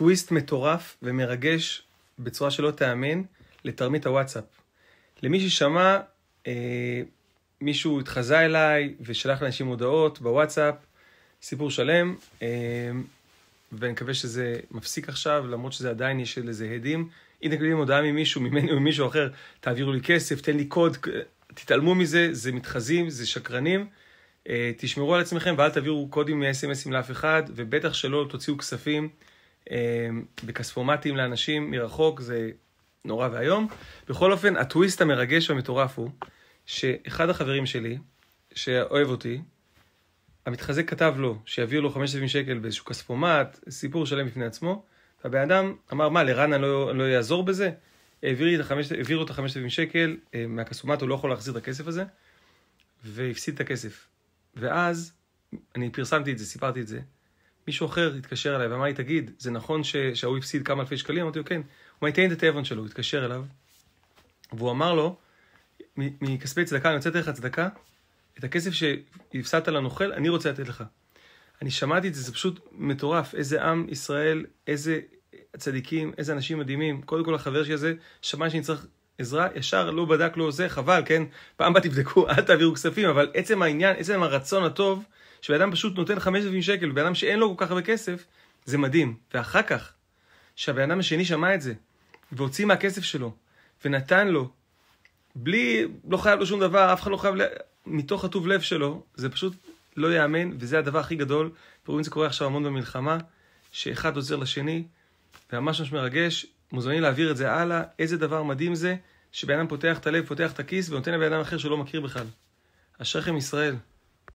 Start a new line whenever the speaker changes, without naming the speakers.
טוויסט מטורף ומרגש בצורה שלא תאמין לתרמית הוואטסאפ. למי ששמע, אה, מישהו התחזה אליי ושלח לאנשים הודעות בוואטסאפ, סיפור שלם, אה, ואני מקווה שזה מפסיק עכשיו, למרות שזה עדיין יש לזה הדים. אם אתם תקבלים הודעה ממישהו, ממני או ממישהו אחר, תעבירו לי כסף, תן לי קוד, תתעלמו מזה, זה מתחזים, זה שקרנים. אה, תשמרו על עצמכם ואל תעבירו קודים מ-SMSים לאף אחד, ובטח שלא תוציאו כספים אמ, בכספומטים לאנשים מרחוק, זה נורא ואיום. בכל אופן, הטוויסט המרגש והמטורף הוא שאחד החברים שלי, שאוהב אותי, המתחזק כתב לו שיביאו לו 5,000 שקל באיזשהו כספומט, סיפור שלם בפני עצמו, והבן אדם אמר, מה, לרן אני לא, לא יעזור בזה? העבירו את ה-5,000 שקל אה, מהכספומט, הוא לא יכול להחזיר את הכסף הזה, והפסיד את הכסף. ואז, אני פרסמתי את זה, סיפרתי את זה, מישהו אחר התקשר אליי ואמר לי, תגיד, זה נכון שההוא הפסיד כמה אלפי שקלים? אמרתי לו, כן. הוא מיטיין את האבן שלו, הוא התקשר אליו, והוא אמר לו, מכספי צדקה, אני רוצה לתת לך צדקה, את הכסף שהפסדת לנוכל, אני רוצה לתת לך. אני שמעתי את זה, זה פשוט מטורף. איזה עם ישראל, איזה צדיקים, איזה אנשים מדהימים. קודם כל החבר שלי הזה שמע שאני צריך עזרה, ישר לא בדק, לא עוזר, חבל, כן? פעם בה תבדקו, אל תעבירו כספים, אבל עצם העניין, עצם הרצון הטוב, שבן אדם פשוט נותן 5,000 שקל, בן אדם שאין לו כל כך הרבה כסף, זה מדהים. ואחר כך, שהבן אדם השני שמע את זה, והוציא מהכסף שלו, ונתן לו, בלי, לא חייב לו שום דבר, אף אחד לא חייב, ל... מתוך הטוב לב שלו, זה פשוט לא ייאמן, וזה הדבר הכי גדול. ורואים את זה קורה עכשיו המון במלחמה, שאחד עוזר לשני, וממש ממש מרגש, מוזמנים להעביר את זה הלאה, איזה דבר מדהים זה, שבן אדם פותח את הלב, פותח את הכיס, ונותן לבן אדם אחר שהוא לא מכיר בכלל. אשריכם ישראל.